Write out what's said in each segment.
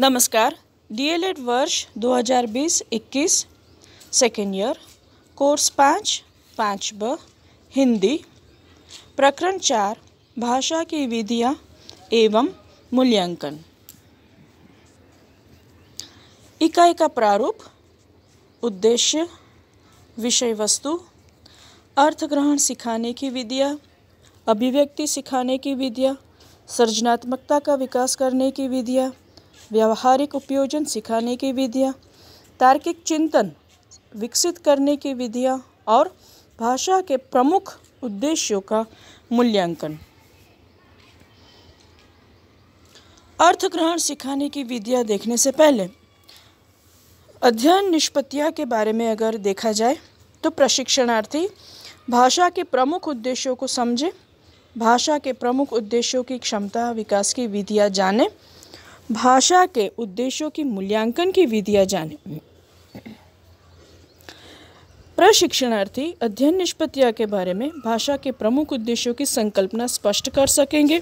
नमस्कार डीएलएड वर्ष 2020-21 second year course पाँच पाँच ब हिंदी प्रकरण चार भाषा की विधियाँ एवं मूल्यांकन इकाई का प्रारूप उद्देश्य विषय वस्तु अर्थग्रहण सिखाने की विधियाँ अभिव्यक्ति सिखाने की विधियाँ सृजनात्मकता का विकास करने की विधियाँ व्यवहारिक उपयोजन सिखाने की विधियाँ तार्किक चिंतन विकसित करने की विधियाँ और भाषा के प्रमुख उद्देश्यों का मूल्यांकन अर्थ ग्रहण सिखाने की विधियाँ देखने से पहले अध्ययन निष्पत्तियाँ के बारे में अगर देखा जाए तो प्रशिक्षणार्थी भाषा के प्रमुख उद्देश्यों को समझे भाषा के प्रमुख उद्देश्यों की क्षमता विकास की विधियाँ जाने भाषा के उद्देश्यों की मूल्यांकन की विधियाँ जाने प्रशिक्षणार्थी अध्ययन निष्पत्तिया के बारे में भाषा के प्रमुख उद्देश्यों की संकल्पना स्पष्ट कर सकेंगे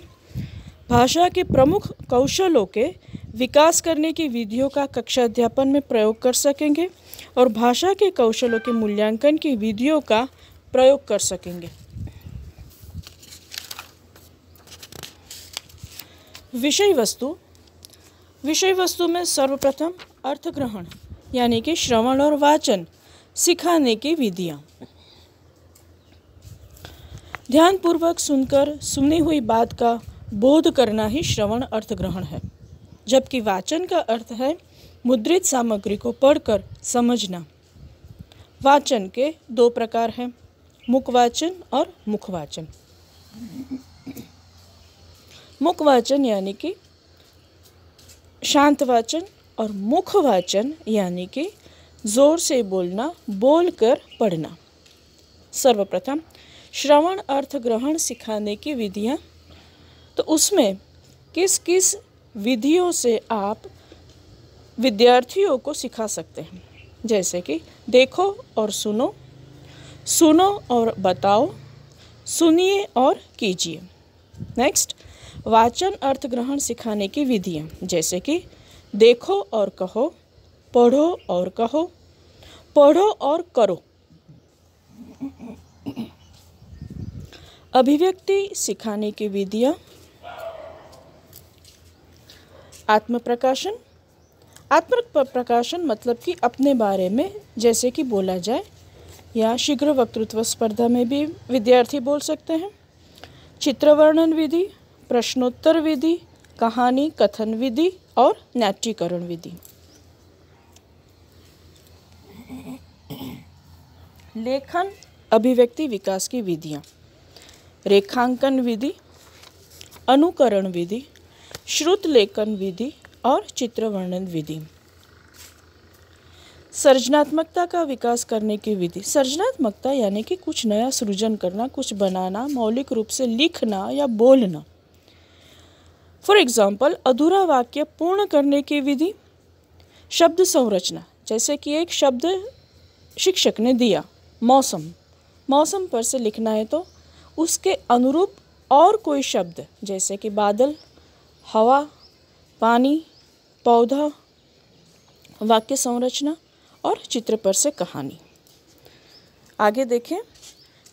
भाषा के प्रमुख कौशलों के विकास करने की विधियों का कक्षा अध्यापन में प्रयोग कर सकेंगे और भाषा के कौशलों के मूल्यांकन की विधियों का प्रयोग कर सकेंगे विषय वस्तु विषय वस्तु में सर्वप्रथम अर्थ ग्रहण यानी कि श्रवण और वाचन सिखाने की विधियाँ ध्यानपूर्वक सुनकर सुनी हुई बात का बोध करना ही श्रवण अर्थ ग्रहण है जबकि वाचन का अर्थ है मुद्रित सामग्री को पढ़कर समझना वाचन के दो प्रकार हैं मुखवाचन और मुखवाचन मुखवाचन यानी कि शांतवाचन और वाचन यानी कि जोर से बोलना बोलकर पढ़ना सर्वप्रथम श्रवण अर्थ ग्रहण सिखाने की विधियाँ तो उसमें किस किस विधियों से आप विद्यार्थियों को सिखा सकते हैं जैसे कि देखो और सुनो सुनो और बताओ सुनिए और कीजिए नेक्स्ट वाचन अर्थ ग्रहण सिखाने की विधियाँ जैसे कि देखो और कहो पढ़ो और कहो पढ़ो और करो अभिव्यक्ति सिखाने की विधियाँ आत्म प्रकाशन आत्म प्रकाशन मतलब कि अपने बारे में जैसे कि बोला जाए या शीघ्र वक्तृत्व स्पर्धा में भी विद्यार्थी बोल सकते हैं चित्रवर्णन विधि प्रश्नोत्तर विधि कहानी कथन विधि और नैटीकरण विधि लेखन अभिव्यक्ति विकास की विधियाँ रेखांकन विधि अनुकरण विधि श्रुत लेखन विधि और चित्र वर्णन विधि सृजनात्मकता का विकास करने की विधि सृजनात्मकता यानी कि कुछ नया सृजन करना कुछ बनाना मौलिक रूप से लिखना या बोलना फॉर एग्ज़ाम्पल अधूरा वाक्य पूर्ण करने की विधि शब्द संरचना जैसे कि एक शब्द शिक्षक ने दिया मौसम मौसम पर से लिखना है तो उसके अनुरूप और कोई शब्द जैसे कि बादल हवा पानी पौधा वाक्य संरचना और चित्र पर से कहानी आगे देखें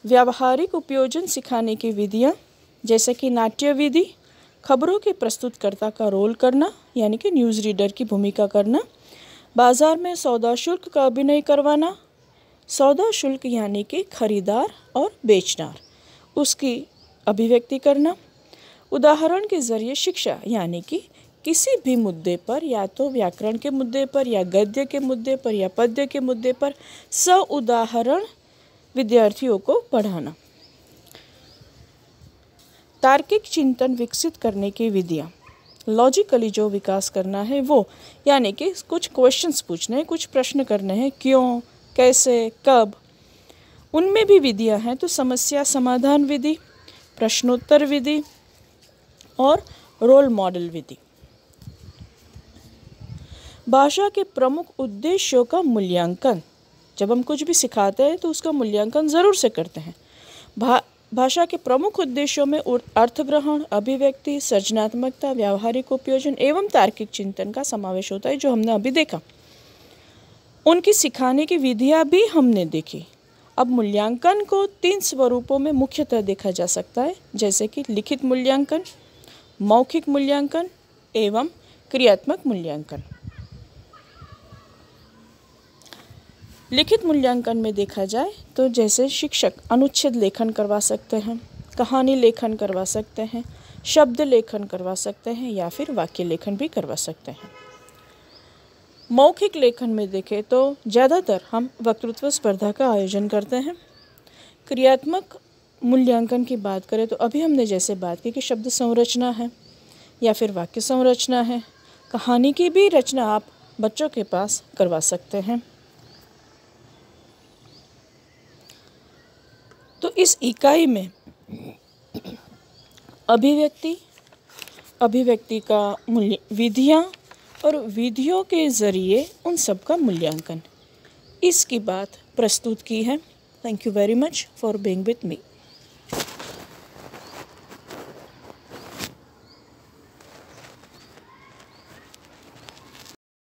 व्यावहारिक उपयोजन सिखाने की विधियाँ जैसे कि नाट्य विधि खबरों के प्रस्तुतकर्ता का रोल करना यानी कि न्यूज़ रीडर की भूमिका करना बाज़ार में सौदा शुल्क का अभिनय करवाना सौदा शुल्क यानी कि खरीदार और बेचनार उसकी अभिव्यक्ति करना उदाहरण के ज़रिए शिक्षा यानी कि किसी भी मुद्दे पर या तो व्याकरण के मुद्दे पर या गद्य के मुद्दे पर या पद्य के मुद्दे पर स उदाहरण विद्यार्थियों को पढ़ाना तार्किक चिंतन विकसित करने की विधियाँ लॉजिकली जो विकास करना है वो यानी कि कुछ क्वेश्चंस पूछने हैं कुछ प्रश्न करने हैं क्यों कैसे कब उनमें भी विधियाँ हैं तो समस्या समाधान विधि प्रश्नोत्तर विधि और रोल मॉडल विधि भाषा के प्रमुख उद्देश्यों का मूल्यांकन जब हम कुछ भी सिखाते हैं तो उसका मूल्यांकन ज़रूर से करते हैं भा भाषा के प्रमुख उद्देश्यों में अर्थग्रहण अभिव्यक्ति सृजनात्मकता व्यावहारिक उपयोजन एवं तार्किक चिंतन का समावेश होता है जो हमने अभी देखा उनकी सिखाने की विधियाँ भी हमने देखी अब मूल्यांकन को तीन स्वरूपों में मुख्यतः देखा जा सकता है जैसे कि लिखित मूल्यांकन मौखिक मूल्यांकन एवं क्रियात्मक मूल्यांकन लिखित मूल्यांकन में देखा जाए तो जैसे शिक्षक अनुच्छेद लेखन करवा सकते हैं कहानी लेखन करवा सकते हैं शब्द लेखन करवा सकते हैं या फिर वाक्य लेखन भी करवा सकते हैं मौखिक लेखन में देखें तो ज़्यादातर हम वक्तृत्व स्पर्धा का आयोजन करते हैं क्रियात्मक मूल्यांकन की बात करें तो अभी हमने जैसे बात की कि शब्द संरचना है या फिर वाक्य संरचना है कहानी की भी रचना आप बच्चों के पास करवा सकते हैं इस इकाई में अभिव्यक्ति अभिव्यक्ति का मूल्य विधियाँ और विधियों के जरिए उन सब का मूल्यांकन इसकी बात प्रस्तुत की है thank you very much for being with me